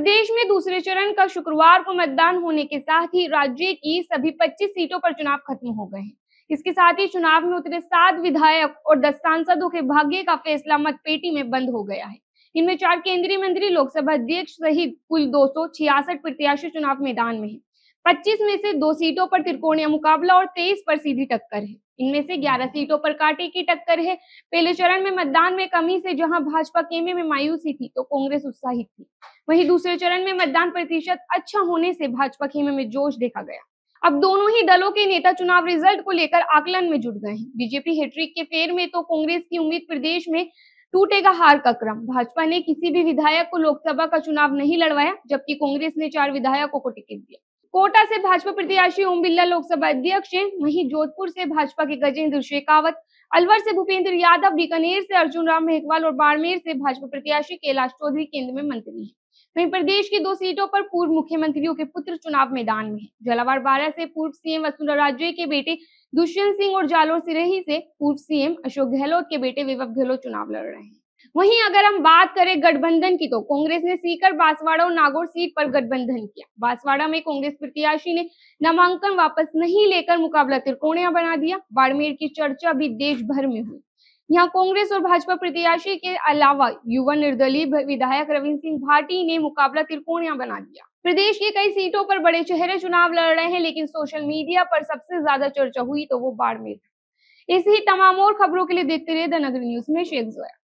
प्रदेश में दूसरे चरण का शुक्रवार को मतदान होने के साथ ही राज्य की सभी 25 सीटों पर चुनाव खत्म हो गए हैं इसके साथ ही चुनाव में उतरे सात विधायक और दस सांसदों के भाग्य का फैसला मतपेटी में बंद हो गया है इनमें चार केंद्रीय मंत्री लोकसभा अध्यक्ष सहित कुल दो प्रत्याशी चुनाव मैदान में है 25 में से दो सीटों पर त्रिकोणीय मुकाबला और 23 पर सीधी टक्कर है इनमें से 11 सीटों पर कांटे की टक्कर है पहले चरण में मतदान में कमी से जहां भाजपा केमे में मायूसी थी तो कांग्रेस उत्साहित थी वहीं दूसरे चरण में मतदान प्रतिशत अच्छा होने से भाजपा खेमे में जोश देखा गया अब दोनों ही दलों के नेता चुनाव रिजल्ट को लेकर आकलन में जुट गए हैं बीजेपी हेट्रिक के फेर में तो कांग्रेस की उम्मीद प्रदेश में टूटेगा हार का क्रम भाजपा ने किसी भी विधायक को लोकसभा का चुनाव नहीं लड़वाया जबकि कांग्रेस ने चार विधायकों को टिकट दिया कोटा से भाजपा प्रत्याशी ओम बिरला लोकसभा अध्यक्ष हैं वहीं जोधपुर से भाजपा के गजेंद्र शेखावत अलवर से भूपेंद्र यादव बीकानेर से अर्जुन राम मेघवाल और बाड़मेर से भाजपा प्रत्याशी कैलाश चौधरी केंद्र में मंत्री हैं वहीं प्रदेश की दो सीटों पर पूर्व मुख्यमंत्रियों के पुत्र चुनाव मैदान में है झालावाड़ बारह से पूर्व सीएम वसुंधरा राजे के बेटे दुष्यंत सिंह और जालोर सिरही से पूर्व सीएम अशोक गहलोत के बेटे विवक गहलोत चुनाव लड़ रहे हैं वहीं अगर हम बात करें गठबंधन की तो कांग्रेस ने सीकर बांसवाड़ा और नागौर सीट पर गठबंधन किया बांसवाड़ा में कांग्रेस प्रत्याशी ने नामांकन वापस नहीं लेकर मुकाबला त्रिकोणिया बना दिया बाड़मेर की चर्चा भी देश भर में हुई यहाँ कांग्रेस और भाजपा प्रत्याशी के अलावा युवा निर्दलीय विधायक रविंद्र सिंह भाटी ने मुकाबला त्रिकोणिया बना दिया प्रदेश की कई सीटों पर बड़े चेहरे चुनाव लड़ रहे हैं लेकिन सोशल मीडिया पर सबसे ज्यादा चर्चा हुई तो वो बाड़मेर इसी तमाम और खबरों के लिए देखते रहे द नगर न्यूज में शेख जोया